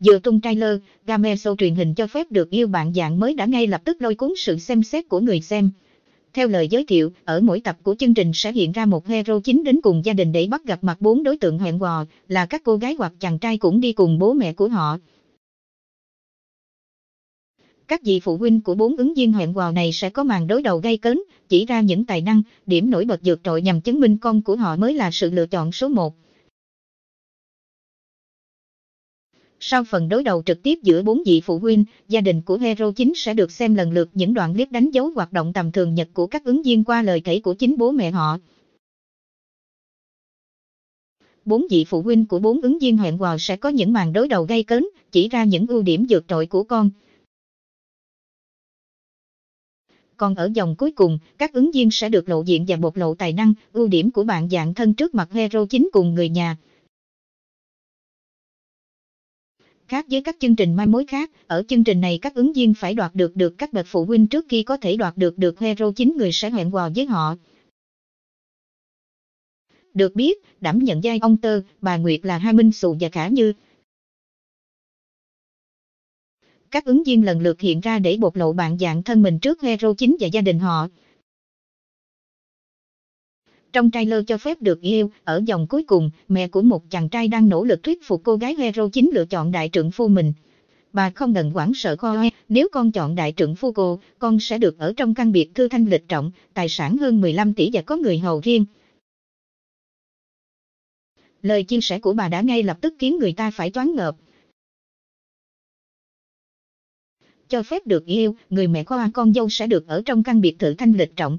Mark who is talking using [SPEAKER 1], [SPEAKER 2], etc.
[SPEAKER 1] Dựa tung trailer, game show truyền hình cho phép được yêu bạn dạng mới đã ngay lập tức lôi cuốn sự xem xét của người xem. Theo lời giới thiệu, ở mỗi tập của chương trình sẽ hiện ra một hero chính đến cùng gia đình để bắt gặp mặt bốn đối tượng hẹn hò, là các cô gái hoặc chàng trai cũng đi cùng bố mẹ của họ. Các vị phụ huynh của bốn ứng viên hẹn hò này sẽ có màn đối đầu gay cấn, chỉ ra những tài năng, điểm nổi bật vượt trội nhằm chứng minh con của họ mới là sự lựa chọn số một. Sau phần đối đầu trực tiếp giữa bốn vị phụ huynh, gia đình của hero chính sẽ được xem lần lượt những đoạn clip đánh dấu hoạt động tầm thường nhật của các ứng viên qua lời kể của chính bố mẹ họ.
[SPEAKER 2] Bốn vị phụ huynh của bốn ứng viên hẹn hò sẽ có những màn đối đầu gay cấn, chỉ ra những ưu điểm vượt trội của con.
[SPEAKER 1] Còn ở dòng cuối cùng, các ứng viên sẽ được lộ diện và bộc lộ tài năng, ưu điểm của bạn dạng thân trước mặt hero chính cùng người nhà. Khác với các chương trình mai mối khác, ở chương trình này các ứng viên phải đoạt được được các bậc phụ huynh trước khi có thể đoạt được được hero chính người sẽ hẹn hò với họ. Được biết, đảm nhận vai ông Tơ, bà Nguyệt là Hai Minh sù và Khả Như.
[SPEAKER 2] Các ứng viên lần lượt hiện ra để bộc lộ bạn dạng thân mình trước hero chính và gia đình họ. Trong trailer cho phép
[SPEAKER 1] được yêu, ở dòng cuối cùng, mẹ của một chàng trai đang nỗ lực thuyết phục cô gái hero chính lựa chọn đại trưởng phu mình. Bà không ngần quảng sợ khoe, nếu con chọn đại trưởng phu cô, con sẽ được ở trong căn biệt thư thanh lịch trọng, tài sản hơn 15 tỷ và có người hầu riêng.
[SPEAKER 2] Lời chia sẻ của bà đã ngay lập tức khiến người ta phải toán ngợp. Cho phép được yêu, người mẹ khoa con dâu sẽ được ở trong căn biệt thự thanh lịch trọng,